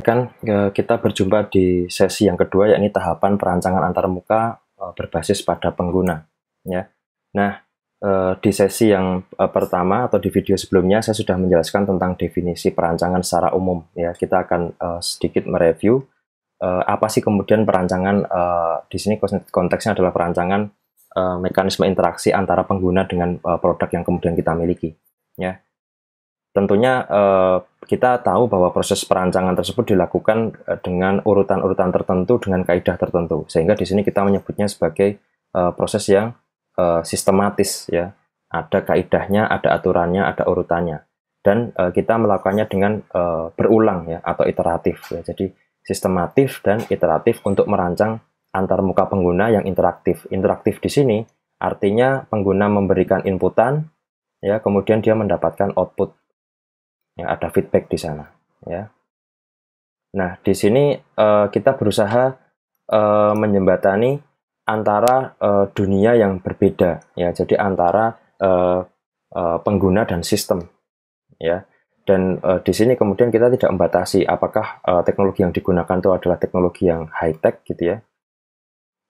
Kan e, kita berjumpa di sesi yang kedua yakni tahapan perancangan antarmuka e, berbasis pada pengguna ya. Nah, e, di sesi yang pertama atau di video sebelumnya saya sudah menjelaskan tentang definisi perancangan secara umum ya. Kita akan sedikit mereview apa sih kemudian perancangan di sini konteksnya adalah perancangan mekanisme interaksi antara pengguna dengan produk yang kemudian kita miliki ya tentunya eh, kita tahu bahwa proses perancangan tersebut dilakukan eh, dengan urutan-urutan tertentu dengan kaidah tertentu sehingga di sini kita menyebutnya sebagai eh, proses yang sistematis ya ada kaidahnya ada aturannya ada urutannya dan kita melakukannya dengan berulang ya atau iteratif ya jadi sistematif dan iteratif untuk merancang antar muka pengguna yang interaktif interaktif di sini artinya pengguna memberikan inputan ya kemudian dia mendapatkan output ya ada feedback di sana ya nah di sini uh, kita berusaha uh, menjembatani antara uh, dunia yang berbeda ya jadi antara uh, uh, pengguna dan sistem ya dan uh, di sini kemudian kita tidak membatasi apakah uh, teknologi yang digunakan itu adalah teknologi yang high tech gitu ya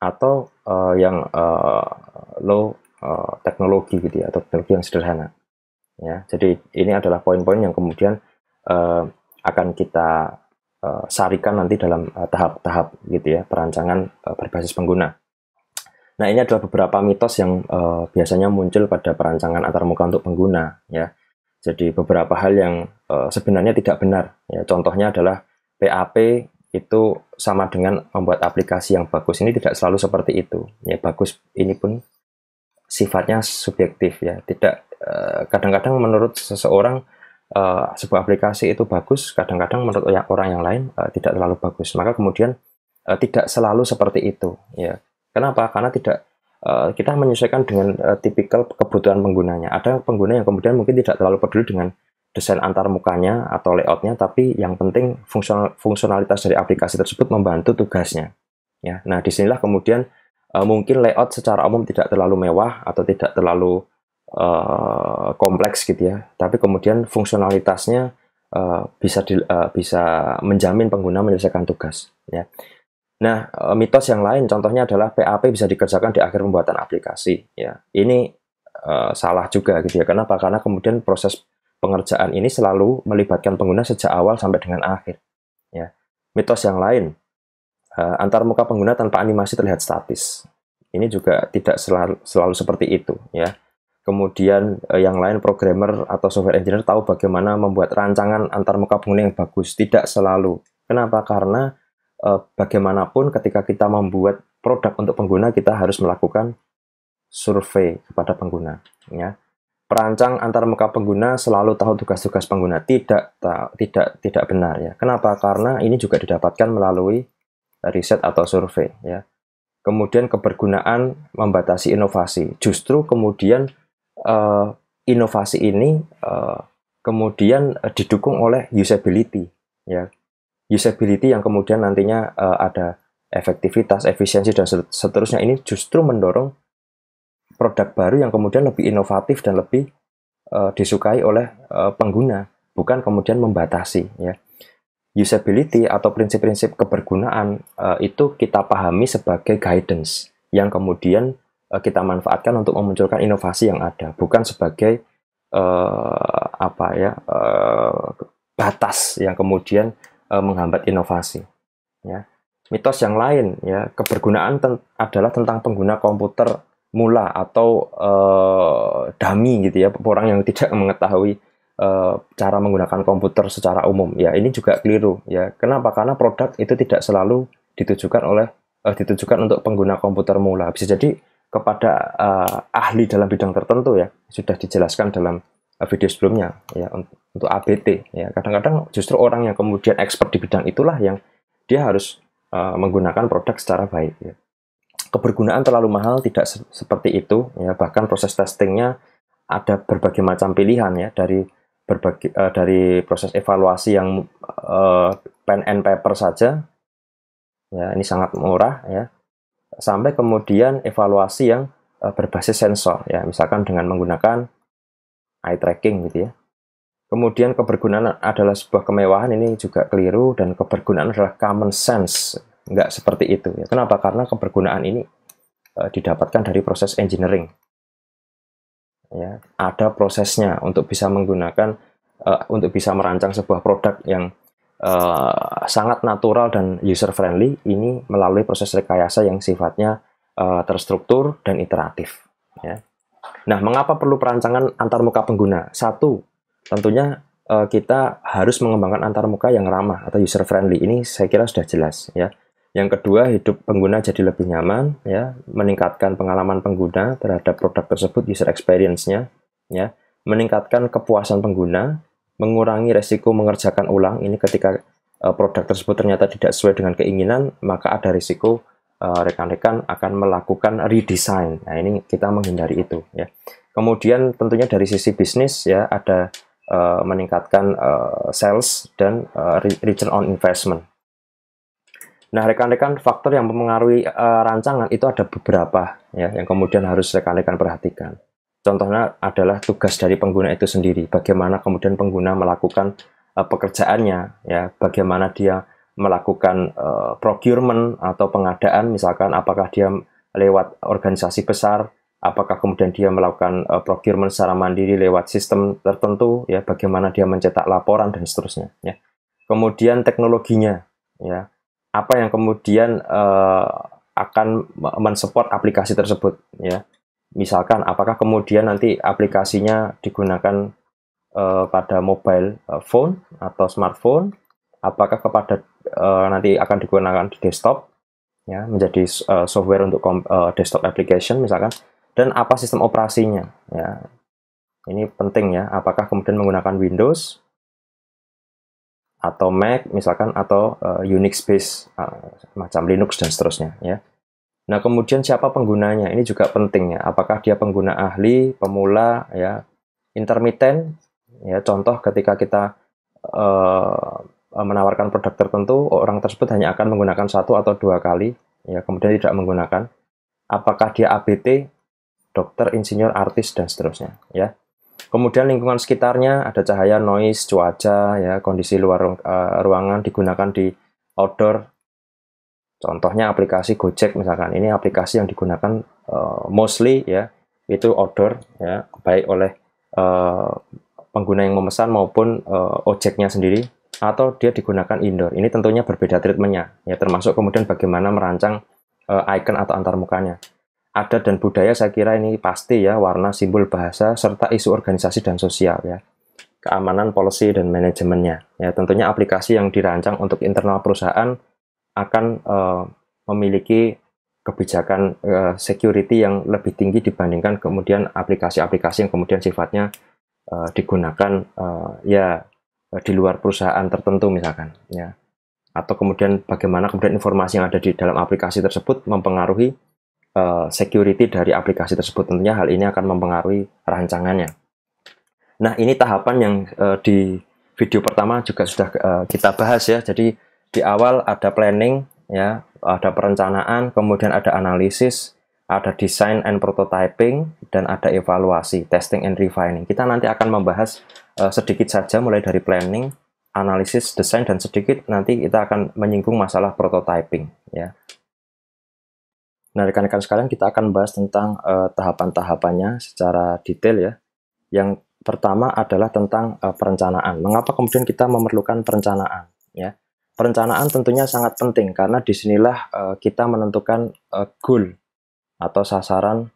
atau uh, yang uh, low uh, teknologi gitu ya atau teknologi yang sederhana Ya, jadi ini adalah poin-poin yang kemudian uh, akan kita uh, sarikan nanti dalam eh, tahap-tahap uh, gitu ya perancangan uh, berbasis pengguna. Nah ini adalah beberapa mitos yang uh, biasanya muncul pada perancangan antarmuka untuk pengguna ya. Jadi beberapa hal yang uh, sebenarnya tidak benar. Ya. Contohnya adalah PAP itu sama dengan membuat aplikasi yang bagus. Ini tidak selalu seperti itu. Ya bagus ini pun sifatnya subjektif ya, tidak Eh, kadang-kadang menurut seseorang uh, sebuah aplikasi itu bagus, kadang-kadang menurut ya, orang yang lain uh, tidak terlalu bagus. Maka kemudian uh, tidak selalu seperti itu. Ya, kenapa? Karena tidak uh, kita menyesuaikan dengan uh, tipikal kebutuhan penggunanya. Ada pengguna yang kemudian mungkin tidak terlalu peduli dengan desain antar mukanya atau layoutnya, tapi yang penting fungsional, fungsionalitas dari aplikasi tersebut membantu tugasnya. Ya, nah disinilah kemudian uh, mungkin layout secara umum tidak terlalu mewah atau tidak terlalu Eh, kompleks gitu ya, tapi kemudian fungsionalitasnya uh, bisa di, uh, bisa menjamin pengguna menyelesaikan tugas. Ya. Nah, mitos yang lain contohnya adalah PAP bisa dikerjakan di akhir pembuatan aplikasi. Ya, ini uh, salah juga gitu ya. Kenapa? Karena kemudian proses pengerjaan ini selalu melibatkan pengguna sejak awal sampai dengan akhir. Ya. Mitos yang lain uh, antar muka pengguna tanpa animasi terlihat statis. Ini juga tidak selalu, selalu seperti itu ya kemudian eh, yang lain programmer atau software engineer tahu bagaimana membuat rancangan antar muka pengguna yang bagus tidak selalu kenapa karena eh, bagaimanapun ketika kita membuat produk untuk pengguna kita harus melakukan survei kepada pengguna ya perancang antar muka pengguna selalu tahu tugas-tugas pengguna tidak tahu, tidak tidak benar ya kenapa karena ini juga didapatkan melalui riset atau survei ya kemudian kebergunaan membatasi inovasi justru kemudian uh, inovasi ini uh, kemudian eh, didukung oleh usability ya usability yang kemudian nantinya uh, ada efektivitas, efisiensi dan seterusnya ini justru mendorong produk baru yang kemudian lebih inovatif dan lebih uh, disukai oleh uh, pengguna, bukan kemudian membatasi ya. Usability atau prinsip-prinsip kebergunaan uh, itu kita pahami sebagai guidance yang kemudian Eh, kita manfaatkan untuk memunculkan inovasi yang ada, bukan sebagai uh, apa ya uh, batas yang kemudian uh, menghambat inovasi. Ya. Mitos yang lain ya kebergunaan ten adalah tentang pengguna komputer mula atau uh, dami gitu ya orang yang tidak mengetahui uh, cara menggunakan komputer secara umum ya ini juga keliru ya kenapa karena produk itu tidak selalu ditujukan oleh ditujukan untuk pengguna komputer mula bisa jadi kepada uh, ahli dalam bidang tertentu ya sudah dijelaskan dalam eh, video sebelumnya ya untuk, untuk ABT ya kadang-kadang justru orang yang kemudian expert di bidang itulah yang dia harus uh, menggunakan produk secara baik ya. kebergunaan terlalu mahal tidak se seperti itu ya bahkan proses testingnya ada berbagai macam pilihan ya dari berbagai uh, dari proses evaluasi yang uh, pen and paper saja ya ini sangat murah ya sampai kemudian evaluasi yang eh, berbasis sensor ya misalkan dengan menggunakan eye tracking gitu ya kemudian kebergunaan adalah sebuah kemewahan ini juga keliru dan kebergunaan adalah common sense nggak seperti itu ya kenapa karena kebergunaan ini eh, didapatkan dari proses engineering ya ada prosesnya untuk bisa menggunakan eh, untuk bisa merancang sebuah produk yang Eh, sangat natural dan user friendly ini melalui proses rekayasa yang sifatnya uh, terstruktur dan iteratif. Ya. Nah, mengapa perlu perancangan antarmuka pengguna? Satu, tentunya uh, kita harus mengembangkan antarmuka yang ramah atau user friendly. Ini saya kira sudah jelas ya. Yang kedua, hidup pengguna jadi lebih nyaman, ya, meningkatkan pengalaman pengguna terhadap produk tersebut, user experience-nya, ya, meningkatkan kepuasan pengguna, mengurangi resiko mengerjakan ulang. Ini ketika uh, produk tersebut ternyata tidak sesuai dengan keinginan, maka ada risiko eh, rekan-rekan uh, akan melakukan redesign. Nah, ini kita menghindari itu ya. Kemudian tentunya dari sisi bisnis ya ada uh, meningkatkan uh, sales dan uh, return on investment. Nah, rekan-rekan faktor yang mempengaruhi uh, rancangan itu ada beberapa ya yang kemudian harus rekan-rekan perhatikan. Contohnya adalah tugas dari pengguna itu sendiri, bagaimana kemudian pengguna melakukan uh, pekerjaannya, ya, bagaimana dia melakukan uh, procurement atau pengadaan, misalkan apakah dia lewat organisasi besar, apakah kemudian dia melakukan uh, procurement secara mandiri lewat sistem tertentu, ya, bagaimana dia mencetak laporan dan seterusnya, ya. Kemudian teknologinya, ya, apa yang kemudian uh, akan mensupport aplikasi tersebut, ya Misalkan, apakah kemudian nanti aplikasinya digunakan uh, pada mobile uh, phone atau smartphone? Apakah kepada uh, nanti akan digunakan di desktop? Ya, menjadi uh, software untuk uh, desktop application misalkan. Dan apa sistem operasinya? Ya, ini penting ya. Apakah kemudian menggunakan Windows atau Mac misalkan atau uh, Unix based uh, macam Linux dan seterusnya ya. Nah, kemudian siapa penggunanya? Ini juga penting ya. Apakah dia pengguna ahli, pemula, ya, intermittent? Ya, contoh ketika kita uh, menawarkan produk tertentu, orang tersebut hanya akan menggunakan satu atau dua kali, ya, kemudian tidak menggunakan. Apakah dia ABT, dokter, insinyur, artis, dan seterusnya, ya. Kemudian lingkungan sekitarnya ada cahaya, noise, cuaca, ya, kondisi luar uh, ruangan digunakan di outdoor Contohnya aplikasi Gojek misalkan ini aplikasi yang digunakan uh, mostly ya itu order ya baik oleh uh, pengguna yang memesan maupun uh, ojeknya sendiri atau dia digunakan indoor. Ini tentunya berbeda treatmentnya ya termasuk kemudian bagaimana merancang uh, icon atau antarmukanya. Ada dan budaya saya kira ini pasti ya warna simbol bahasa serta isu organisasi dan sosial ya keamanan policy dan manajemennya. Ya, tentunya aplikasi yang dirancang untuk internal perusahaan akan uh, memiliki kebijakan uh, security yang lebih tinggi dibandingkan kemudian aplikasi-aplikasi yang kemudian sifatnya uh, digunakan uh, ya di luar perusahaan tertentu misalkan ya atau kemudian bagaimana kemudian informasi yang ada di dalam aplikasi tersebut mempengaruhi uh, security dari aplikasi tersebut tentunya hal ini akan mempengaruhi rancangannya nah ini tahapan yang uh, di video pertama juga sudah uh, kita bahas ya jadi di awal ada planning ya, ada perencanaan, kemudian ada analisis, ada design and prototyping dan ada evaluasi, testing and refining. Kita nanti akan membahas uh, sedikit saja mulai dari planning, analisis, desain dan sedikit nanti kita akan menyinggung masalah prototyping ya. Nah, rekan-rekan sekalian kita akan bahas tentang uh, tahapan-tahapannya secara detail ya. Yang pertama adalah tentang uh, perencanaan. Mengapa kemudian kita memerlukan perencanaan ya? Perencanaan tentunya sangat penting karena disinilah uh, kita menentukan uh, goal atau sasaran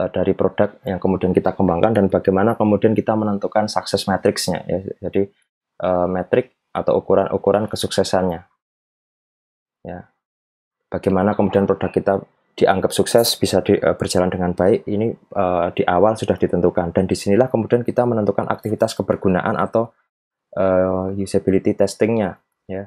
uh, dari produk yang kemudian kita kembangkan dan bagaimana kemudian kita menentukan sukses matriksnya ya. Jadi uh, metrik atau ukuran-ukuran kesuksesannya. Ya. Bagaimana kemudian produk kita dianggap sukses bisa di, uh, berjalan dengan baik ini uh, di awal sudah ditentukan dan disinilah kemudian kita menentukan aktivitas kebergunaan atau uh, usability testingnya ya.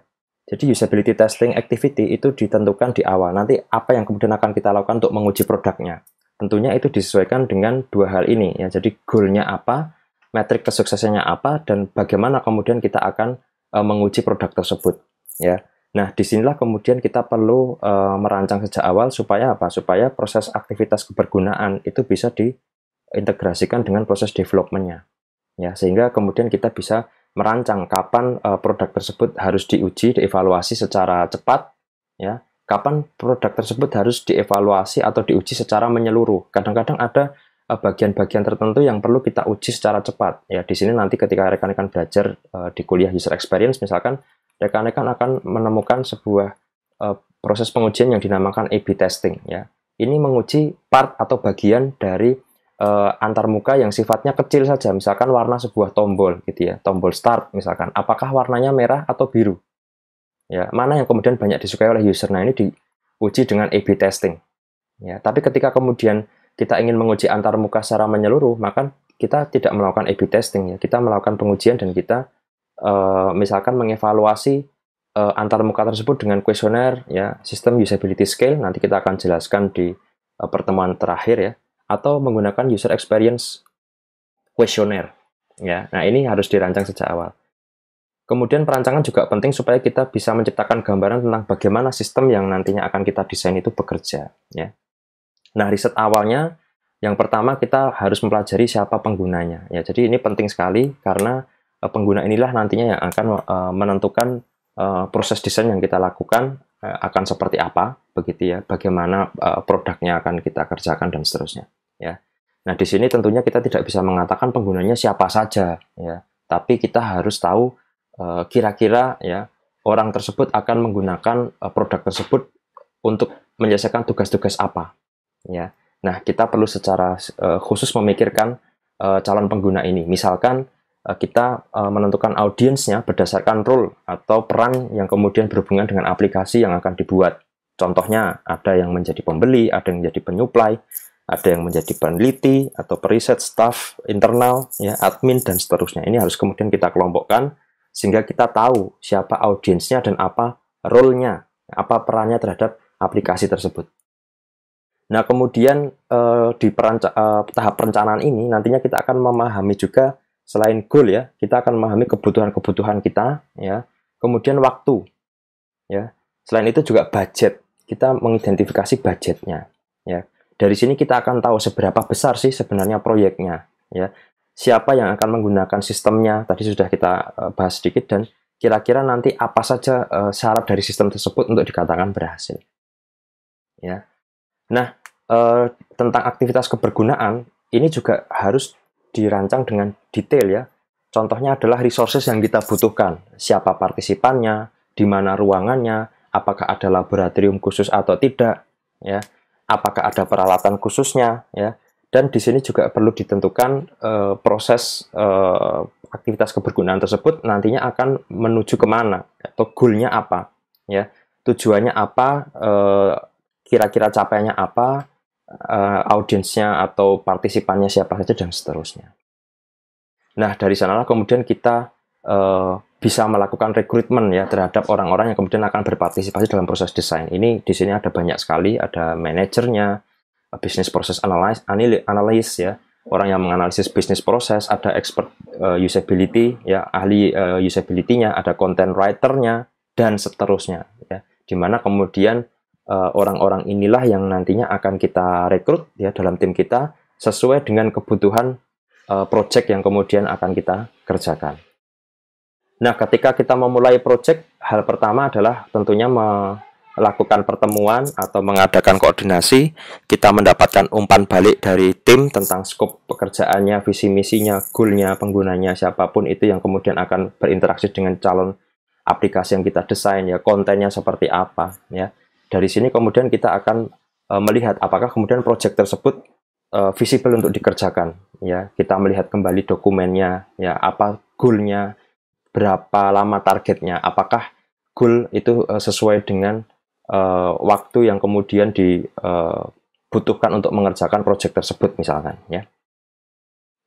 Jadi usability testing activity itu ditentukan di awal. Nanti apa yang kemudian akan kita lakukan untuk menguji produknya. Tentunya itu disesuaikan dengan dua hal ini ya. Jadi goalnya apa, metrik kesuksesannya apa, dan bagaimana kemudian kita akan uh, menguji produk tersebut ya. Nah, disinilah kemudian kita perlu uh, merancang sejak awal supaya apa? Supaya proses aktivitas kebergunaan itu bisa diintegrasikan dengan proses developmentnya, ya sehingga kemudian kita bisa merancang kapan uh, produk tersebut harus diuji, dievaluasi secara cepat, ya. Kapan produk tersebut harus dievaluasi atau diuji secara menyeluruh. Kadang-kadang ada eh, bagian-bagian tertentu yang perlu kita uji secara cepat. Ya, di sini nanti ketika rekan-rekan belajar eh, di kuliah user experience misalkan, rekan-rekan akan menemukan sebuah proses pengujian yang dinamakan A/B testing. Ya, ini menguji part atau bagian dari uh, eh, antarmuka yang sifatnya kecil saja, misalkan warna sebuah tombol gitu ya, tombol start misalkan, apakah warnanya merah atau biru? Ya, mana yang kemudian banyak disukai oleh user. Nah, ini diuji dengan A/B testing. Ya, tapi ketika kemudian kita ingin menguji antarmuka secara menyeluruh, maka kita tidak melakukan A/B testing ya, kita melakukan pengujian dan kita uh, misalkan mengevaluasi uh, eh, antarmuka tersebut dengan kuesioner ya, sistem usability scale nanti kita akan jelaskan di uh, pertemuan terakhir ya atau menggunakan user experience questionnaire. Ya, nah ini harus dirancang sejak awal. Kemudian perancangan juga penting supaya kita bisa menciptakan gambaran tentang bagaimana sistem yang nantinya akan kita desain itu bekerja. Ya. Nah riset awalnya yang pertama kita harus mempelajari siapa penggunanya. Ya, jadi ini penting sekali karena e, pengguna inilah nantinya yang akan e, menentukan e, proses desain yang kita lakukan akan seperti apa, begitu ya, bagaimana produknya akan kita kerjakan dan seterusnya ya. Nah, di sini tentunya kita tidak bisa mengatakan penggunanya siapa saja ya, tapi kita harus tahu eh, kira-kira uh, ya orang tersebut akan menggunakan uh, produk tersebut untuk menyelesaikan tugas-tugas apa ya. Nah, kita perlu secara uh, khusus memikirkan uh, calon pengguna ini. Misalkan kita menentukan audiensnya berdasarkan role atau peran yang kemudian berhubungan dengan aplikasi yang akan dibuat. Contohnya ada yang menjadi pembeli, ada yang menjadi penyuplai, ada yang menjadi peneliti atau periset staff internal ya admin dan seterusnya ini harus kemudian kita kelompokkan sehingga kita tahu siapa audiensnya dan apa role-nya apa perannya terhadap aplikasi tersebut nah kemudian eh, di peranca, eh, tahap perencanaan ini nantinya kita akan memahami juga selain goal ya kita akan memahami kebutuhan-kebutuhan kita ya kemudian waktu ya selain itu juga budget kita mengidentifikasi budgetnya ya dari sini kita akan tahu seberapa besar sih sebenarnya proyeknya, ya. Siapa yang akan menggunakan sistemnya? Tadi sudah kita eh, bahas sedikit dan kira-kira nanti apa saja eh, syarat dari sistem tersebut untuk dikatakan berhasil. Ya. Nah, eh, tentang aktivitas kebergunaan ini juga harus dirancang dengan detail ya. Contohnya adalah resources yang kita butuhkan, siapa partisipannya, di mana ruangannya, apakah ada laboratorium khusus atau tidak, ya apakah ada peralatan khususnya ya dan di sini juga perlu ditentukan uh, proses uh, aktivitas kebergunaan tersebut nantinya akan menuju kemana atau goalnya apa ya tujuannya apa kira eh, kira-kira capaiannya apa uh, audiensnya atau partisipannya siapa saja dan seterusnya nah dari sanalah kemudian kita uh, bisa melakukan rekrutmen ya terhadap orang-orang yang kemudian akan berpartisipasi dalam proses desain. Ini di sini ada banyak sekali, ada manajernya, bisnis proses analis, analis ya, orang yang menganalisis bisnis proses, ada expert uh, usability ya, ahli uh, usability-nya, ada content writer-nya dan seterusnya ya. di mana kemudian eh, orang-orang uh, inilah yang nantinya akan kita rekrut ya dalam tim kita sesuai dengan kebutuhan uh, project yang kemudian akan kita kerjakan. Nah, ketika kita memulai project, hal pertama adalah tentunya melakukan pertemuan atau mengadakan koordinasi. Kita mendapatkan umpan balik dari tim tentang scope pekerjaannya, visi misinya, goalnya, penggunanya, siapapun itu yang kemudian akan berinteraksi dengan calon aplikasi yang kita desain ya, kontennya seperti apa ya. Dari sini kemudian kita akan e, melihat apakah kemudian project tersebut e, visible untuk dikerjakan ya. Kita melihat kembali dokumennya ya, apa goalnya, berapa lama targetnya? Apakah goal itu eh, sesuai dengan uh, waktu yang kemudian dibutuhkan eh, untuk mengerjakan proyek tersebut misalkan ya.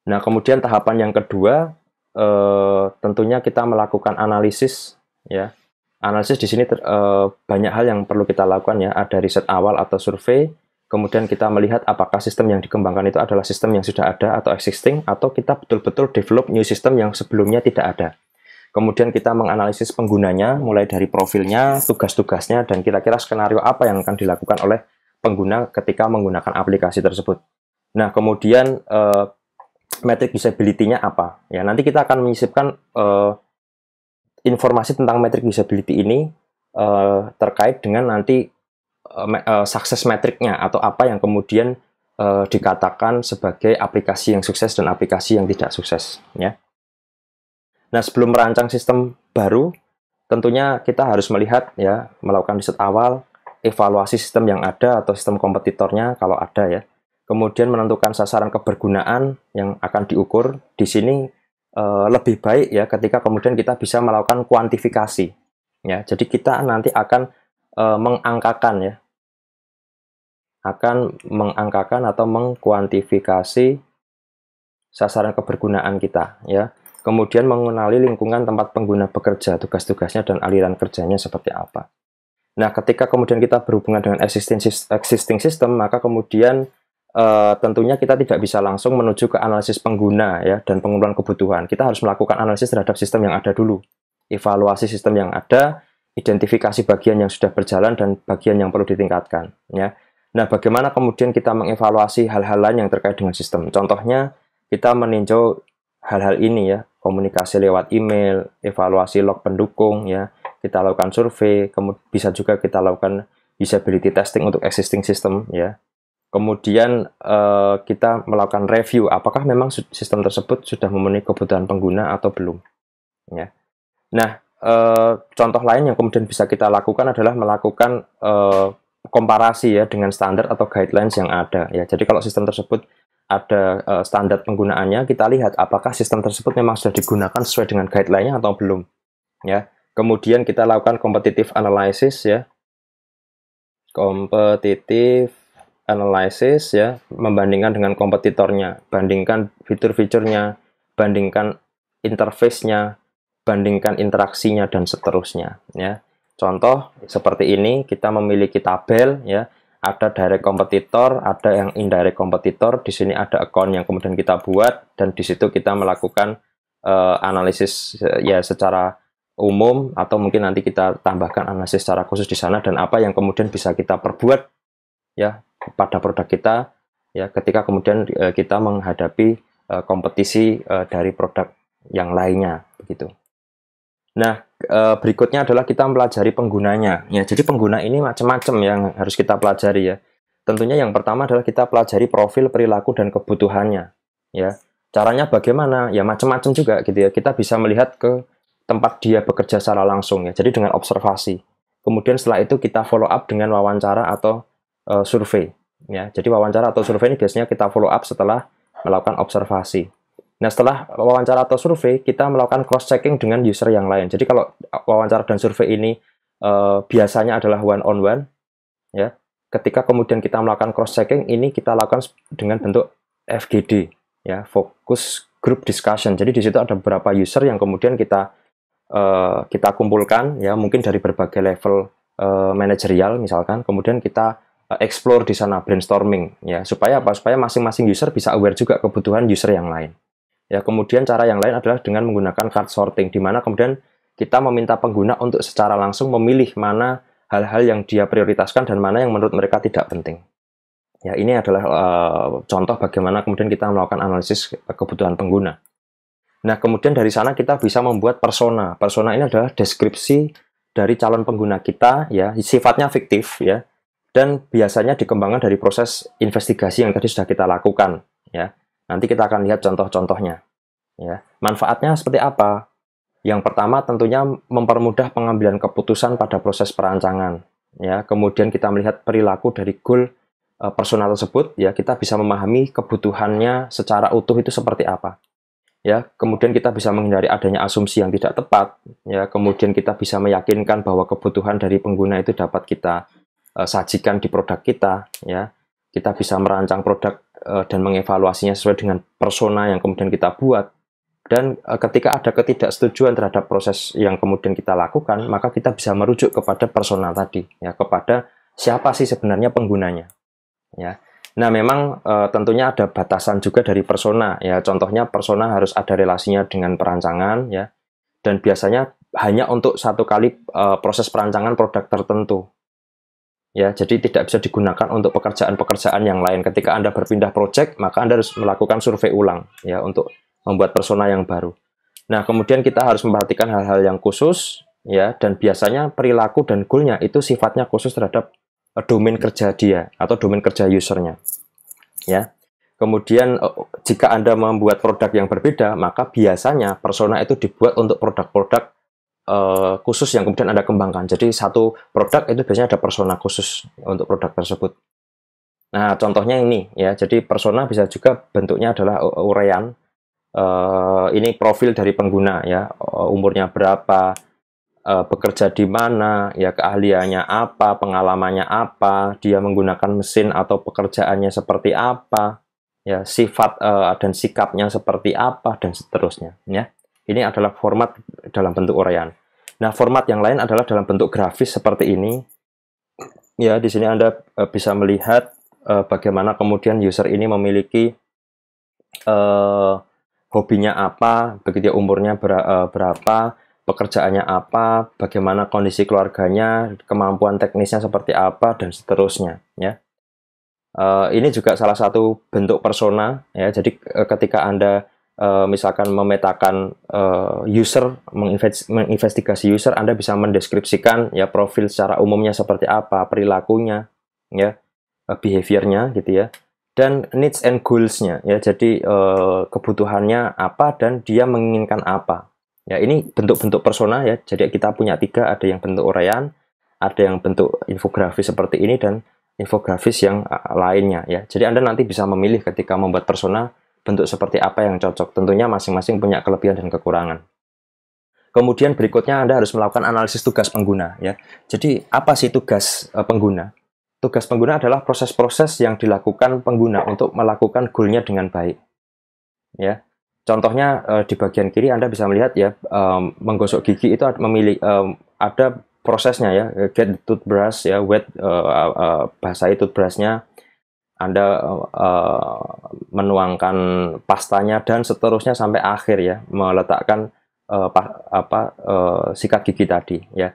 Nah, kemudian tahapan yang kedua uh, tentunya kita melakukan analisis ya. Analisis di sini ter, e, banyak hal yang perlu kita lakukan ya, ada riset awal atau survei, kemudian kita melihat apakah sistem yang dikembangkan itu adalah sistem yang sudah ada atau existing atau kita betul-betul develop new system yang sebelumnya tidak ada Kemudian kita menganalisis penggunanya mulai dari profilnya, tugas-tugasnya, dan kira-kira skenario apa yang akan dilakukan oleh pengguna ketika menggunakan aplikasi tersebut. Nah, kemudian uh, eh, metrik disability-nya apa? Ya, nanti kita akan menyisipkan uh, informasi tentang metrik disability ini uh, terkait dengan nanti uh, uh, sukses metriknya atau apa yang kemudian uh, dikatakan sebagai aplikasi yang sukses dan aplikasi yang tidak sukses, ya. Nah, sebelum merancang sistem baru, tentunya kita harus melihat ya, melakukan riset awal, evaluasi sistem yang ada atau sistem kompetitornya kalau ada ya. Kemudian menentukan sasaran kebergunaan yang akan diukur. Di sini e, lebih baik ya ketika kemudian kita bisa melakukan kuantifikasi. Ya, jadi kita nanti akan e, mengangkakan ya akan mengangkakan atau mengkuantifikasi sasaran kebergunaan kita ya kemudian mengenali lingkungan tempat pengguna bekerja, tugas-tugasnya dan aliran kerjanya seperti apa. Nah, ketika kemudian kita berhubungan dengan existing, system, maka kemudian Uh, tentunya kita tidak bisa langsung menuju ke analisis pengguna ya dan pengumpulan kebutuhan. Kita harus melakukan analisis terhadap sistem yang ada dulu, evaluasi sistem yang ada, identifikasi bagian yang sudah berjalan dan bagian yang perlu ditingkatkan. Ya. Nah, bagaimana kemudian kita mengevaluasi hal-hal lain yang terkait dengan sistem? Contohnya kita meninjau hal-hal ini ya, komunikasi lewat email, evaluasi log pendukung ya, kita lakukan survei, kemudian bisa juga kita lakukan usability testing untuk existing system ya. Kemudian eh, kita melakukan review apakah memang sistem tersebut sudah memenuhi kebutuhan pengguna atau belum ya. Nah, eh, contoh lain yang kemudian bisa kita lakukan adalah melakukan eh, komparasi ya dengan standar atau guidelines yang ada ya. Jadi kalau sistem tersebut ada uh, standar penggunaannya, kita lihat apakah sistem tersebut memang sudah digunakan sesuai dengan guideline-nya atau belum. Ya. Kemudian kita lakukan competitive analysis ya. Competitive analysis ya, membandingkan dengan kompetitornya, bandingkan fitur-fiturnya, bandingkan interface-nya, bandingkan interaksinya dan seterusnya ya. Contoh seperti ini kita memiliki tabel ya ada direct kompetitor, ada yang indirect kompetitor. Di sini ada account yang kemudian kita buat dan di situ kita melakukan uh, analisis uh, ya secara umum atau mungkin nanti kita tambahkan analisis secara khusus di sana dan apa yang kemudian bisa kita perbuat ya pada produk kita ya ketika kemudian uh, kita menghadapi uh, kompetisi uh, dari produk yang lainnya begitu. Nah, e, berikutnya adalah kita mempelajari penggunanya. Ya, jadi pengguna ini macam-macam yang harus kita pelajari ya. Tentunya yang pertama adalah kita pelajari profil perilaku dan kebutuhannya. Ya, caranya bagaimana? Ya macam-macam juga gitu ya. Kita bisa melihat ke tempat dia bekerja secara langsung ya. Jadi dengan observasi. Kemudian setelah itu kita follow up dengan wawancara atau uh, survei. Ya, jadi wawancara atau survei ini biasanya kita follow up setelah melakukan observasi. Nah, setelah wawancara atau survei, kita melakukan cross-checking dengan user yang lain. Jadi, kalau uh, wawancara dan survei ini uh, biasanya adalah one-on-one, -on -one, ya. Ketika kemudian kita melakukan cross-checking, ini kita lakukan dengan bentuk FGD, ya, Focus Group Discussion. Jadi, di situ ada beberapa user yang kemudian kita uh, kita kumpulkan, ya, mungkin dari berbagai level uh, manajerial, misalkan. Kemudian kita uh, explore di sana brainstorming ya supaya apa supaya masing-masing user bisa aware juga kebutuhan user yang lain Ya, kemudian cara yang lain adalah dengan menggunakan card sorting, di mana kemudian kita meminta pengguna untuk secara langsung memilih mana hal-hal yang dia prioritaskan dan mana yang menurut mereka tidak penting. Ya, ini adalah uh, contoh bagaimana kemudian kita melakukan analisis kebutuhan pengguna. Nah, kemudian dari sana kita bisa membuat persona. Persona ini adalah deskripsi dari calon pengguna kita, ya, sifatnya fiktif, ya, dan biasanya dikembangkan dari proses investigasi yang tadi sudah kita lakukan, ya. Nanti kita akan lihat contoh-contohnya. Ya, manfaatnya seperti apa? Yang pertama tentunya mempermudah pengambilan keputusan pada proses perancangan. Ya, kemudian kita melihat perilaku dari goal e, personal tersebut ya kita bisa memahami kebutuhannya secara utuh itu seperti apa ya kemudian kita bisa menghindari adanya asumsi yang tidak tepat ya kemudian kita bisa meyakinkan bahwa kebutuhan dari pengguna itu dapat kita uh, sajikan di produk kita ya kita bisa merancang produk Eh, dan mengevaluasinya sesuai dengan persona yang kemudian kita buat. Dan eh, ketika ada ketidaksetujuan terhadap proses yang kemudian kita lakukan, maka kita bisa merujuk kepada persona tadi, ya kepada siapa sih sebenarnya penggunanya, ya. Nah, memang e, tentunya ada batasan juga dari persona ya. Contohnya persona harus ada relasinya dengan perancangan ya. Dan biasanya hanya untuk satu kali e, proses perancangan produk tertentu ya jadi tidak bisa digunakan untuk pekerjaan-pekerjaan yang lain ketika anda berpindah proyek maka anda harus melakukan survei ulang ya untuk membuat persona yang baru nah kemudian kita harus memperhatikan hal-hal yang khusus ya dan biasanya perilaku dan goalnya itu sifatnya khusus terhadap eh, domain kerja dia atau domain kerja usernya ya kemudian eh, jika anda membuat produk yang berbeda maka biasanya persona itu dibuat untuk produk-produk uh, khusus yang kemudian Anda kembangkan. Jadi satu produk itu biasanya ada persona khusus untuk produk tersebut. Nah, contohnya ini ya. Jadi persona bisa juga bentuknya adalah urean uh, eh, ini profil dari pengguna ya, eh, umurnya berapa, uh, bekerja di mana, ya keahliannya apa, pengalamannya apa, dia menggunakan mesin atau pekerjaannya seperti apa, ya sifat uh, dan sikapnya seperti apa dan seterusnya ya. Ini adalah format dalam bentuk uraian. Nah, format yang lain adalah dalam bentuk grafis seperti ini. Ya, di sini Anda eh, bisa melihat eh, bagaimana kemudian user ini memiliki uh, hobinya apa, begitu ya, umurnya ber, uh, berapa, pekerjaannya apa, bagaimana kondisi keluarganya, kemampuan teknisnya seperti apa dan seterusnya, ya. Uh, ini juga salah satu bentuk persona, ya. Jadi uh, ketika anda uh, misalkan memetakan uh, user, menginvestigasi user, Anda bisa mendeskripsikan ya profil secara umumnya seperti apa, perilakunya, ya, eh, behaviornya gitu ya, dan needs and goals-nya ya. Jadi uh, kebutuhannya apa dan dia menginginkan apa. Ya ini bentuk-bentuk persona ya. Jadi kita punya tiga, ada yang bentuk uraian, ada yang bentuk infografis seperti ini dan infografis yang lainnya ya. Jadi Anda nanti bisa memilih ketika membuat persona bentuk seperti apa yang cocok. Tentunya masing-masing punya kelebihan dan kekurangan. Kemudian berikutnya Anda harus melakukan analisis tugas pengguna ya. Jadi apa sih tugas eh, pengguna? Tugas pengguna adalah proses-proses yang dilakukan pengguna untuk melakukan goal-nya dengan baik. Ya. Contohnya eh, di bagian kiri Anda bisa melihat ya eh, menggosok gigi itu memilih ada prosesnya ya get toothbrush ya wet uh, uh, basahi toothbrushnya anda uh, menuangkan pastanya dan seterusnya sampai akhir ya, meletakkan uh, pa, apa uh, sikat gigi tadi ya.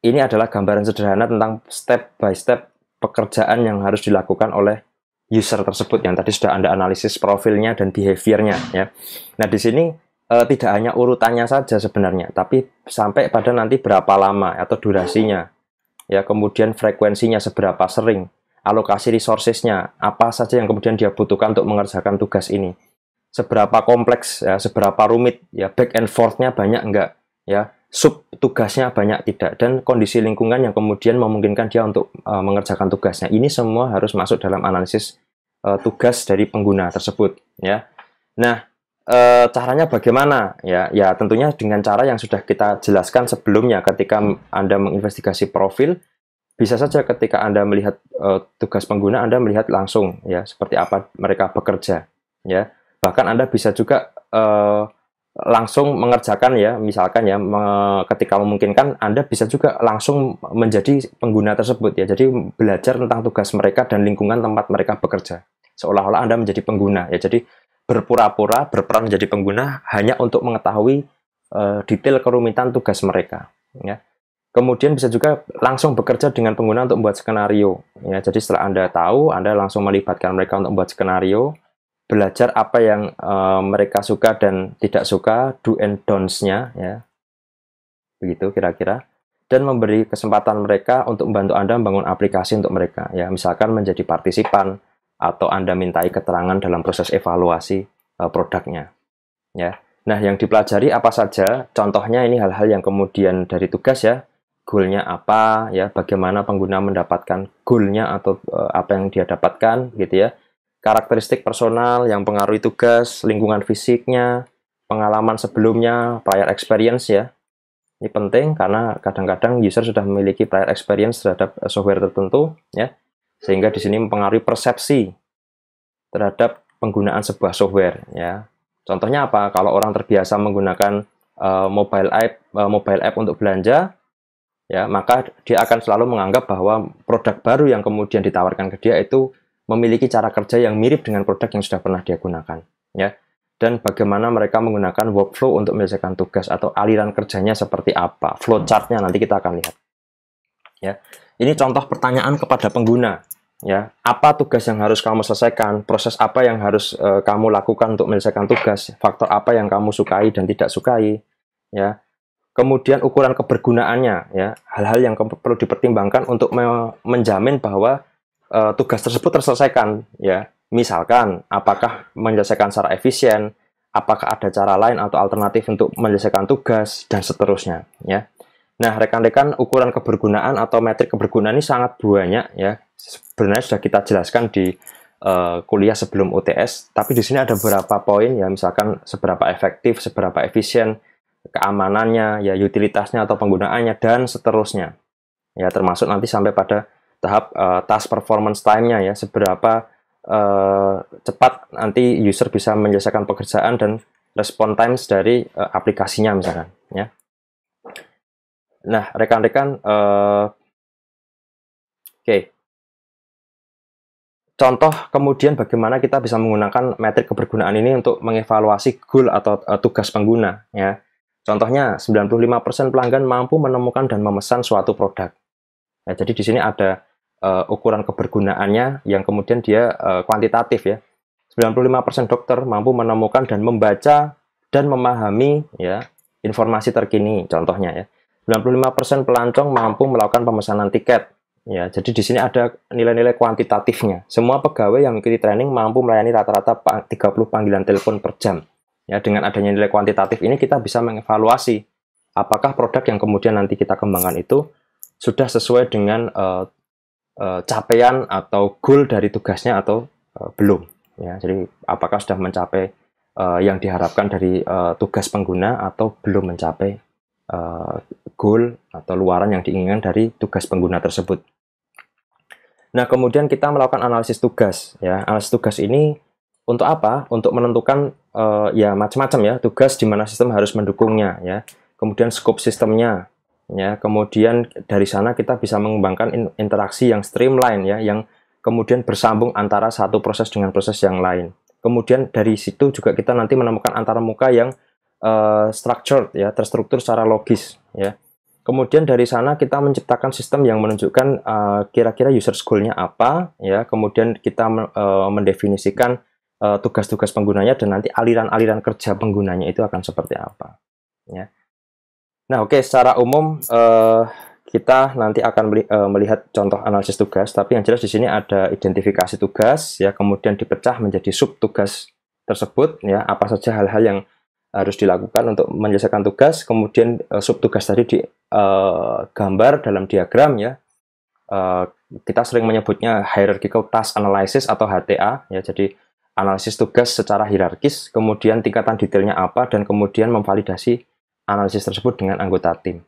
Ini adalah gambaran sederhana tentang step by step pekerjaan yang harus dilakukan oleh user tersebut yang tadi sudah Anda analisis profilnya dan behaviornya ya. Nah, di sini uh, tidak hanya urutannya saja sebenarnya, tapi sampai pada nanti berapa lama atau durasinya. Ya, kemudian frekuensinya seberapa sering alokasi resourcesnya, apa saja yang kemudian dia butuhkan untuk mengerjakan tugas ini. Seberapa kompleks, ya, seberapa rumit, ya back and forthnya banyak enggak, ya sub tugasnya banyak tidak dan kondisi lingkungan yang kemudian memungkinkan dia untuk uh, mengerjakan tugasnya. Ini semua harus masuk dalam analisis uh, tugas dari pengguna tersebut, ya. Nah, e, caranya bagaimana? Ya, ya tentunya dengan cara yang sudah kita jelaskan sebelumnya ketika Anda menginvestigasi profil, bisa saja ketika Anda melihat uh, tugas pengguna Anda melihat langsung ya seperti apa mereka bekerja ya. Bahkan Anda bisa juga uh, langsung mengerjakan ya misalkan ya me ketika memungkinkan Anda bisa juga langsung menjadi pengguna tersebut ya jadi belajar tentang tugas mereka dan lingkungan tempat mereka bekerja seolah-olah Anda menjadi pengguna ya jadi berpura-pura berperan menjadi pengguna hanya untuk mengetahui uh, detail kerumitan tugas mereka ya Kemudian bisa juga langsung bekerja dengan pengguna untuk membuat skenario. Ya, jadi setelah Anda tahu, Anda langsung melibatkan mereka untuk membuat skenario, belajar apa yang uh, mereka suka dan tidak suka, do and don'ts-nya, ya. Begitu kira-kira. Dan memberi kesempatan mereka untuk membantu Anda membangun aplikasi untuk mereka. Ya, misalkan menjadi partisipan, atau Anda mintai keterangan dalam proses evaluasi uh, produknya. Ya. Nah, yang dipelajari apa saja? Contohnya ini hal-hal yang kemudian dari tugas ya, goalnya apa ya bagaimana pengguna mendapatkan goalnya atau uh, apa yang dia dapatkan gitu ya karakteristik personal yang pengaruhi tugas lingkungan fisiknya pengalaman sebelumnya prior experience ya ini penting karena kadang-kadang user sudah memiliki prior experience terhadap eh, software tertentu ya sehingga di sini mempengaruhi persepsi terhadap penggunaan sebuah software ya contohnya apa kalau orang terbiasa menggunakan uh, mobile app uh, mobile app untuk belanja ya maka dia akan selalu menganggap bahwa produk baru yang kemudian ditawarkan ke dia itu memiliki cara kerja yang mirip dengan produk yang sudah pernah dia gunakan ya dan bagaimana mereka menggunakan workflow untuk menyelesaikan tugas atau aliran kerjanya seperti apa flowchartnya nanti kita akan lihat ya ini contoh pertanyaan kepada pengguna ya apa tugas yang harus kamu selesaikan proses apa yang harus uh, kamu lakukan untuk menyelesaikan tugas faktor apa yang kamu sukai dan tidak sukai ya kemudian ukuran kebergunaannya ya hal-hal yang perlu dipertimbangkan untuk me menjamin bahwa uh, tugas tersebut terselesaikan ya misalkan apakah menyelesaikan secara efisien apakah ada cara lain atau alternatif untuk menyelesaikan tugas dan seterusnya ya nah rekan-rekan ukuran kebergunaan atau metrik kebergunaan ini sangat banyak ya sebenarnya sudah kita jelaskan di uh, kuliah sebelum UTS tapi di sini ada beberapa poin ya misalkan seberapa efektif seberapa efisien keamanannya, ya utilitasnya atau penggunaannya dan seterusnya. Ya termasuk nanti sampai pada tahap uh, task performance time-nya ya seberapa uh, cepat nanti user bisa menyelesaikan pekerjaan dan respon times dari uh, aplikasinya misalkan ya. Nah, rekan-rekan uh, oke. Okay. Contoh kemudian bagaimana kita bisa menggunakan metrik kebergunaan ini untuk mengevaluasi goal atau uh, tugas pengguna ya. Contohnya, 95% pelanggan mampu menemukan dan memesan suatu produk. Nah, jadi di sini ada uh, ukuran kebergunaannya yang kemudian dia uh, kuantitatif ya. 95% dokter mampu menemukan dan membaca dan memahami ya informasi terkini contohnya ya. 95% pelancong mampu melakukan pemesanan tiket. Ya, jadi di sini ada nilai-nilai kuantitatifnya. Semua pegawai yang mengikuti training mampu melayani rata-rata 30 panggilan telepon per jam. Ya, dengan adanya nilai kuantitatif ini kita bisa mengevaluasi apakah produk yang kemudian nanti kita kembangkan itu sudah sesuai dengan uh, uh, capaian atau goal dari tugasnya atau uh, belum. Ya, jadi apakah sudah mencapai uh, yang diharapkan dari uh, tugas pengguna atau belum mencapai uh, goal atau luaran yang diinginkan dari tugas pengguna tersebut. Nah, kemudian kita melakukan analisis tugas. Ya, analisis tugas ini untuk apa? Untuk menentukan uh, ya macam-macam ya tugas di mana sistem harus mendukungnya ya kemudian scope sistemnya ya kemudian dari sana kita bisa mengembangkan interaksi yang streamline ya yang kemudian bersambung antara satu proses dengan proses yang lain kemudian dari situ juga kita nanti menemukan antara muka yang uh, structured ya terstruktur secara logis ya Kemudian dari sana kita menciptakan sistem yang menunjukkan eh, kira-kira uh, user goal-nya apa, ya. Kemudian kita uh, mendefinisikan Eh, tugas-tugas penggunanya dan nanti aliran-aliran kerja penggunanya itu akan seperti apa ya nah oke okay, secara umum uh, kita nanti akan eh, melihat contoh analisis tugas tapi yang jelas di sini ada identifikasi tugas ya kemudian dipecah menjadi sub tugas tersebut ya apa saja hal-hal yang harus dilakukan untuk menyelesaikan tugas kemudian uh, sub tugas tadi di uh, gambar dalam diagram ya uh, kita sering menyebutnya hierarchical task analysis atau HTA ya jadi analisis tugas secara hierarkis, kemudian tingkatan detailnya apa, dan kemudian memvalidasi analisis tersebut dengan anggota tim.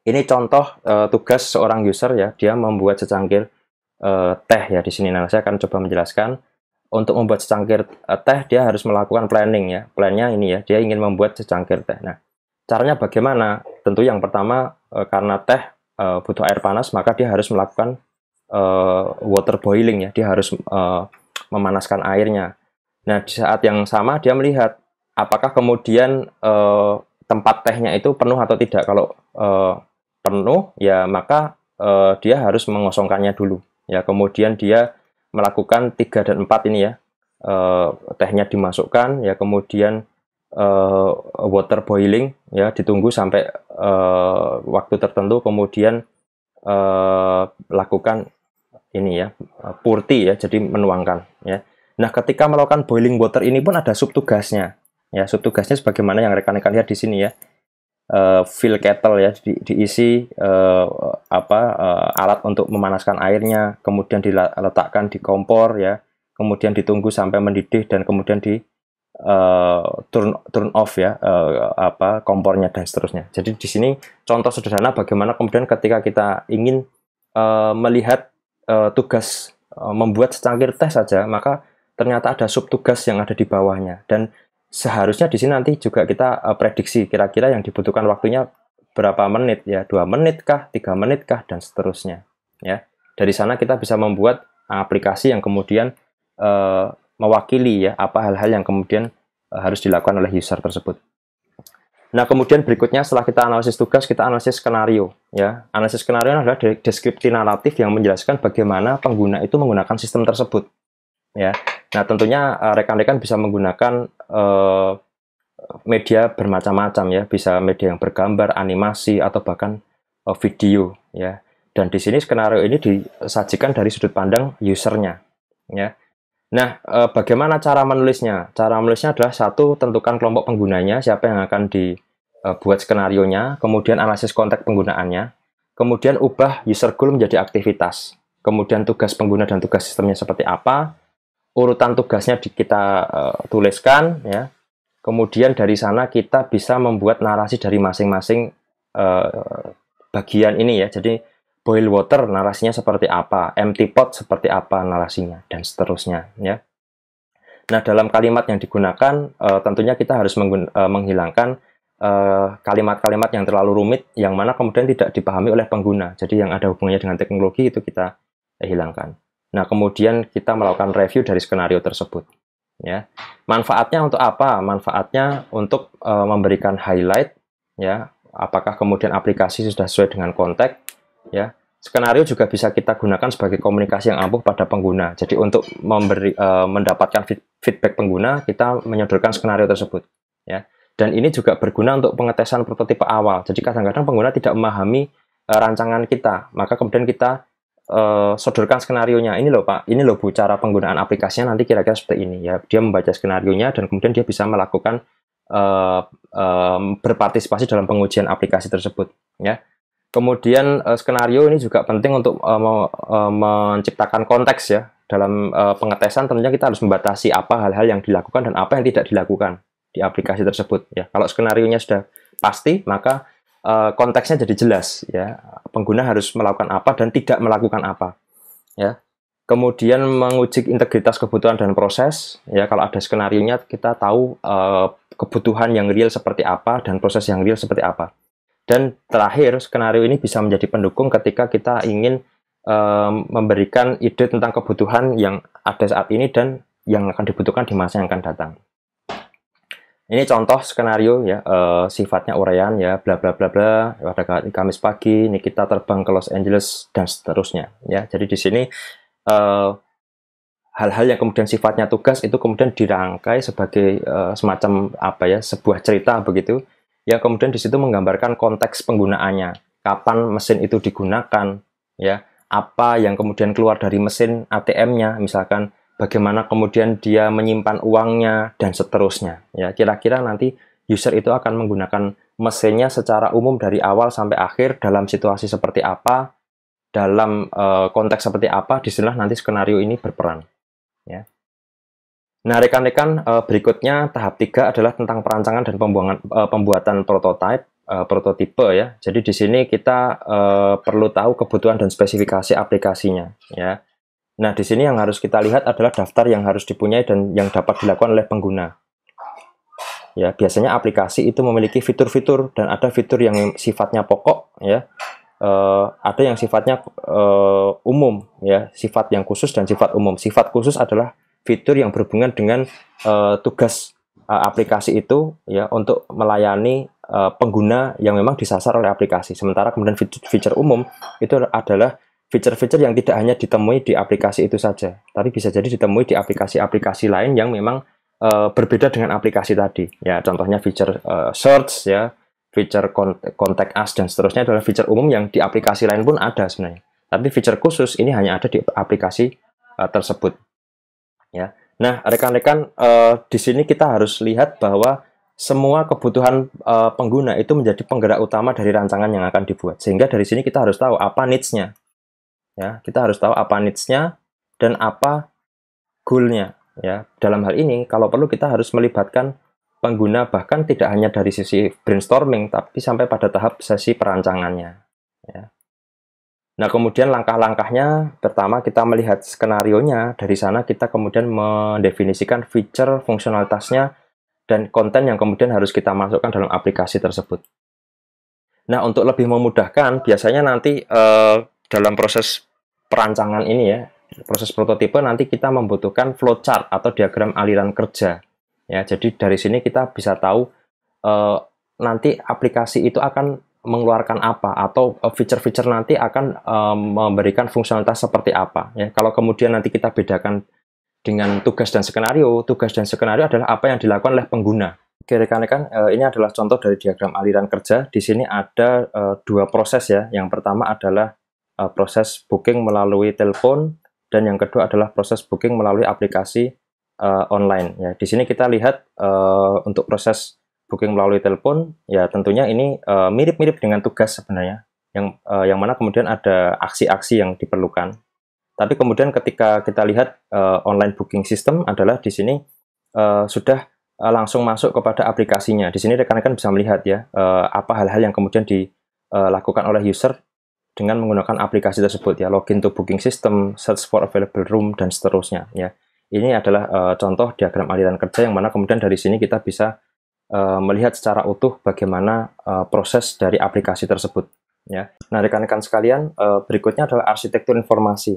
Ini contoh e, tugas seorang user ya, dia membuat secangkir e, teh ya di sini. Nah, saya akan coba menjelaskan. Untuk membuat secangkir e, teh, dia harus melakukan planning ya. Plannya ini ya, dia ingin membuat secangkir teh. Nah, caranya bagaimana? Tentu yang pertama e, karena teh e, butuh air panas, maka dia harus melakukan uh, water boiling ya dia harus uh, memanaskan airnya. Nah, di saat yang sama dia melihat apakah kemudian eh, tempat tehnya itu penuh atau tidak. Kalau eh, penuh, ya maka eh, dia harus mengosongkannya dulu. Ya, kemudian dia melakukan 3 dan 4 ini ya. Eh, tehnya dimasukkan, ya kemudian eh, water boiling, ya ditunggu sampai eh, waktu tertentu, kemudian eh, lakukan ini ya eh, purti ya jadi menuangkan ya nah ketika melakukan boiling water ini pun ada sub tugasnya ya sub tugasnya sebagaimana yang rekan-rekan lihat di sini ya uh, fill kettle ya di, diisi uh, apa uh, alat untuk memanaskan airnya kemudian diletakkan di kompor ya kemudian ditunggu sampai mendidih dan kemudian di uh, turn turn off ya uh, apa kompornya dan seterusnya jadi di sini contoh sederhana bagaimana kemudian ketika kita ingin uh, melihat uh, tugas uh, membuat secangkir teh saja, maka ternyata ada sub tugas yang ada di bawahnya. Dan seharusnya di sini nanti juga kita uh, prediksi kira-kira yang dibutuhkan waktunya berapa menit ya, dua menit kah, tiga menit kah, dan seterusnya. Ya, dari sana kita bisa membuat aplikasi yang kemudian uh, mewakili ya apa hal-hal yang kemudian harus dilakukan oleh user tersebut. Nah, kemudian berikutnya setelah kita analisis tugas, kita analisis skenario. Ya, analisis skenario adalah deskripsi naratif yang menjelaskan bagaimana pengguna itu menggunakan sistem tersebut. Ya, nah tentunya eh, rekan-rekan bisa menggunakan eh, media bermacam-macam ya, bisa media yang bergambar, animasi atau bahkan eh, video. Ya, dan di sini skenario ini disajikan dari sudut pandang usernya. Ya, Nah, e, bagaimana cara menulisnya? Cara menulisnya adalah satu, tentukan kelompok penggunanya, siapa yang akan dibuat eh, skenario-nya, kemudian analisis konteks penggunaannya, kemudian ubah user goal menjadi aktivitas, kemudian tugas pengguna dan tugas sistemnya seperti apa, urutan tugasnya di, kita e, tuliskan, ya. Kemudian dari sana kita bisa membuat narasi dari masing-masing e, bagian ini ya. Jadi boil water narasinya seperti apa, empty pot seperti apa narasinya, dan seterusnya. Ya. Nah, dalam kalimat yang digunakan, uh, tentunya kita harus uh, menghilangkan eh, kalimat-kalimat uh, yang terlalu rumit, yang mana kemudian tidak dipahami oleh pengguna. Jadi yang ada hubungannya dengan teknologi itu kita hilangkan. Nah, kemudian kita melakukan review dari skenario tersebut. Ya, manfaatnya untuk apa? Manfaatnya untuk uh, memberikan highlight, ya. Apakah kemudian aplikasi sudah sesuai dengan konteks, ya? skenario juga bisa kita gunakan sebagai komunikasi yang ampuh pada pengguna. Jadi untuk memberi uh, mendapatkan feedback pengguna, kita menyodorkan skenario tersebut, ya. Dan ini juga berguna untuk pengetesan prototipe awal. Jadi kadang-kadang pengguna tidak memahami uh, rancangan kita, maka kemudian kita uh, sodorkan skenarionya. Ini loh Pak, ini loh Bu cara penggunaan aplikasinya nanti kira-kira seperti ini ya. Dia membaca skenarionya dan kemudian dia bisa melakukan uh, uh, berpartisipasi dalam pengujian aplikasi tersebut, ya Kemudian uh, skenario ini juga penting untuk uh, mau, uh, menciptakan konteks ya. Dalam uh, pengetesan tentunya kita harus membatasi apa hal-hal yang dilakukan dan apa yang tidak dilakukan di aplikasi tersebut ya. Kalau skenarionya sudah pasti, maka uh, konteksnya jadi jelas ya. Pengguna harus melakukan apa dan tidak melakukan apa. Ya. Kemudian menguji integritas kebutuhan dan proses ya. Kalau ada skenario kita tahu uh, kebutuhan yang real seperti apa dan proses yang real seperti apa dan terakhir, skenario ini bisa menjadi pendukung ketika kita ingin um, memberikan ide tentang kebutuhan yang ada saat ini dan yang akan dibutuhkan di masa yang akan datang. Ini contoh skenario ya, uh, sifatnya uraian ya, bla bla bla bla. Pada Kamis pagi, ini kita terbang ke Los Angeles dan seterusnya ya. Jadi di sini hal eh, hal-hal yang kemudian sifatnya tugas itu kemudian dirangkai sebagai uh, semacam apa ya sebuah cerita begitu yang kemudian di situ menggambarkan konteks penggunaannya kapan mesin itu digunakan ya apa yang kemudian keluar dari mesin ATM-nya misalkan bagaimana kemudian dia menyimpan uangnya dan seterusnya ya kira-kira nanti user itu akan menggunakan mesinnya secara umum dari awal sampai akhir dalam situasi seperti apa dalam uh, konteks seperti apa disinilah nanti skenario ini berperan ya Nah, rekan-rekan, eh, berikutnya tahap tiga adalah tentang perancangan dan pembuangan, eh, pembuatan prototipe, eh, prototipe ya. Jadi di sini kita perlu tahu kebutuhan dan spesifikasi aplikasinya ya. Nah, di sini yang harus kita lihat adalah daftar yang harus dipunyai dan yang dapat dilakukan oleh pengguna. Ya, biasanya aplikasi itu memiliki fitur-fitur dan ada fitur yang sifatnya pokok ya. Uh, ada yang sifatnya uh, umum ya, sifat yang khusus dan sifat umum. Sifat khusus adalah fitur yang berhubungan dengan uh, tugas uh, aplikasi itu ya untuk melayani uh, pengguna yang memang disasar oleh aplikasi. Sementara kemudian fitur, fitur umum itu adalah fitur-fitur yang tidak hanya ditemui di aplikasi itu saja, tapi bisa jadi ditemui di aplikasi-aplikasi lain yang memang uh, berbeda dengan aplikasi tadi. Ya, contohnya fitur uh, search ya, fitur contact us dan seterusnya adalah fitur umum yang di aplikasi lain pun ada sebenarnya. Tapi fitur khusus ini hanya ada di aplikasi uh, tersebut ya. Nah, rekan-rekan uh, di sini kita harus lihat bahwa semua kebutuhan uh, pengguna itu menjadi penggerak utama dari rancangan yang akan dibuat. Sehingga dari sini kita harus tahu apa needs-nya. Ya, kita harus tahu apa needs-nya dan apa goal-nya ya. Dalam hal ini kalau perlu kita harus melibatkan pengguna bahkan tidak hanya dari sisi brainstorming tapi sampai pada tahap sesi perancangannya ya. Nah, kemudian langkah-langkahnya, pertama kita melihat skenario-nya, dari sana kita kemudian mendefinisikan feature, fungsionalitasnya, dan konten yang kemudian harus kita masukkan dalam aplikasi tersebut. Nah, untuk lebih memudahkan, biasanya nanti eh, dalam proses perancangan ini ya, proses prototipe nanti kita membutuhkan flowchart atau diagram aliran kerja. Ya, jadi dari sini kita bisa tahu eh, nanti aplikasi itu akan mengeluarkan apa atau e, fitur-fitur nanti akan e, memberikan fungsionalitas seperti apa ya kalau kemudian nanti kita bedakan dengan tugas dan skenario tugas dan skenario adalah apa yang dilakukan oleh pengguna Kira-kira kan e, ini adalah contoh dari diagram aliran kerja di sini ada dua proses ya yang pertama adalah proses booking melalui telepon dan yang kedua adalah proses booking melalui aplikasi online ya di sini kita lihat untuk proses booking melalui telepon, ya tentunya ini eh, mirip-mirip uh, dengan tugas sebenarnya, yang uh, yang mana kemudian ada aksi-aksi yang diperlukan. Tapi kemudian ketika kita lihat uh, online booking system adalah di sini uh, sudah uh, langsung masuk kepada aplikasinya. Di sini rekan-rekan bisa melihat ya uh, apa hal-hal yang kemudian dilakukan oleh user dengan menggunakan aplikasi tersebut ya login to booking system, search for available room dan seterusnya ya. Ini adalah uh, contoh diagram aliran kerja yang mana kemudian dari sini kita bisa Eh, melihat secara utuh bagaimana uh, proses dari aplikasi tersebut. Ya. Nah, rekan-rekan sekalian, uh, berikutnya adalah arsitektur informasi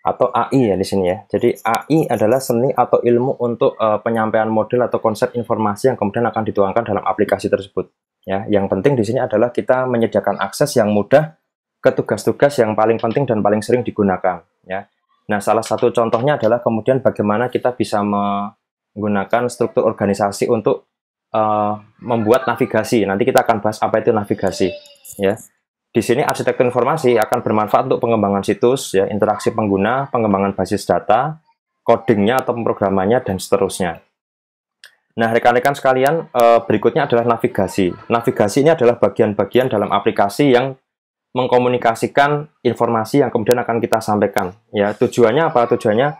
atau AI ya di sini ya. Jadi AI adalah seni atau ilmu untuk uh, penyampaian model atau konsep informasi yang kemudian akan dituangkan dalam aplikasi tersebut. Ya, yang penting di sini adalah kita menyediakan akses yang mudah ke tugas-tugas yang paling penting dan paling sering digunakan. Ya. Nah, salah satu contohnya adalah kemudian bagaimana kita bisa menggunakan struktur organisasi untuk uh, membuat navigasi. Nanti kita akan bahas apa itu navigasi, ya. Di sini arsitektur informasi akan bermanfaat untuk pengembangan situs, ya, interaksi pengguna, pengembangan basis data, codingnya atau pemrogramannya dan seterusnya. Nah, rekan-rekan sekalian, uh, berikutnya adalah navigasi. Navigasi ini adalah bagian-bagian dalam aplikasi yang mengkomunikasikan informasi yang kemudian akan kita sampaikan. Ya, tujuannya apa? Tujuannya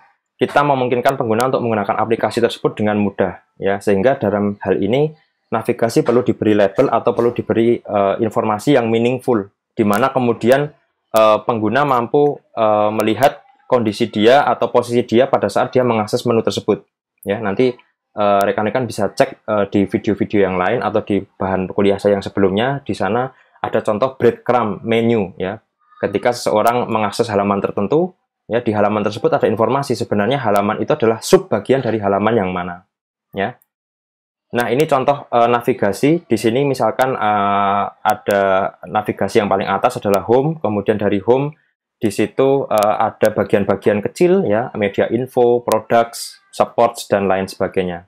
kita memungkinkan pengguna untuk menggunakan aplikasi tersebut dengan mudah ya sehingga dalam hal ini navigasi perlu diberi label atau perlu diberi uh, informasi yang meaningful di mana kemudian uh, pengguna mampu uh, melihat kondisi dia atau posisi dia pada saat dia mengakses menu tersebut ya nanti rekan-rekan uh, bisa cek uh, di video-video yang lain atau di bahan kuliah saya yang sebelumnya di sana ada contoh breadcrumb menu ya ketika seseorang mengakses halaman tertentu Ya, di halaman tersebut ada informasi sebenarnya halaman itu adalah subbagian dari halaman yang mana. Ya. Nah, ini contoh e, navigasi. Di sini misalkan e, ada navigasi yang paling atas adalah home, kemudian dari home di situ e, ada bagian-bagian kecil ya, media info, products, supports dan lain sebagainya.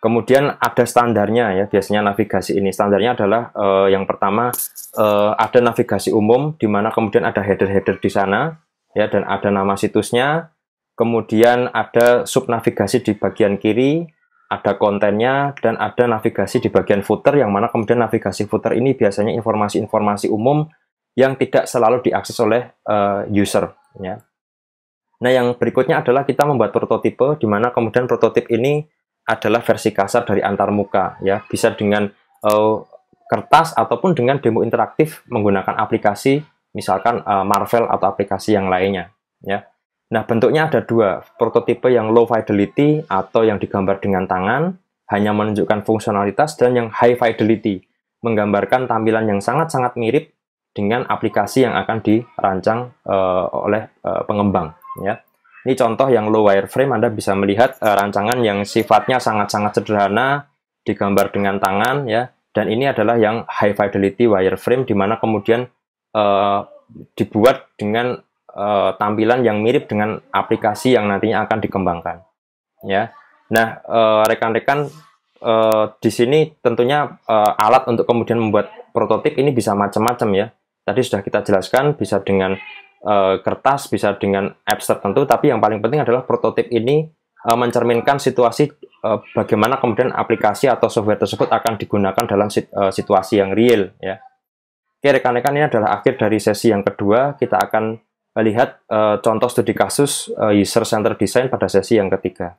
Kemudian ada standarnya ya, biasanya navigasi ini standarnya adalah uh, yang pertama uh, ada navigasi umum di mana kemudian ada header-header di sana ya dan ada nama situsnya kemudian ada sub navigasi di bagian kiri ada kontennya dan ada navigasi di bagian footer yang mana kemudian navigasi footer ini biasanya informasi-informasi umum yang tidak selalu diakses oleh uh, user ya. Nah, yang berikutnya adalah kita membuat prototipe di mana kemudian prototipe ini adalah versi kasar dari antarmuka ya, bisa dengan uh, kertas ataupun dengan demo interaktif menggunakan aplikasi misalkan uh, Marvel atau aplikasi yang lainnya ya. Nah, bentuknya ada dua, prototipe yang low fidelity atau yang digambar dengan tangan, hanya menunjukkan fungsionalitas, dan yang high fidelity, menggambarkan tampilan yang sangat-sangat mirip dengan aplikasi yang akan dirancang uh, oleh uh, pengembang. Ya. Ini contoh yang low wireframe, Anda bisa melihat uh, rancangan yang sifatnya sangat-sangat sederhana, digambar dengan tangan, ya. dan ini adalah yang high fidelity wireframe, di mana kemudian Eh, dibuat dengan uh, tampilan yang mirip dengan aplikasi yang nantinya akan dikembangkan. Ya, nah eh, rekan-rekan uh, uh, di sini tentunya uh, alat untuk kemudian membuat prototip ini bisa macam-macam ya. Tadi sudah kita jelaskan bisa dengan uh, kertas, bisa dengan apps tertentu tapi yang paling penting adalah prototip ini uh, mencerminkan situasi uh, bagaimana kemudian aplikasi atau software tersebut akan digunakan dalam situasi yang real ya. Oke rekan-rekan ini adalah akhir dari sesi yang kedua. Kita akan lihat uh, eh, contoh studi kasus uh, user center design pada sesi yang ketiga.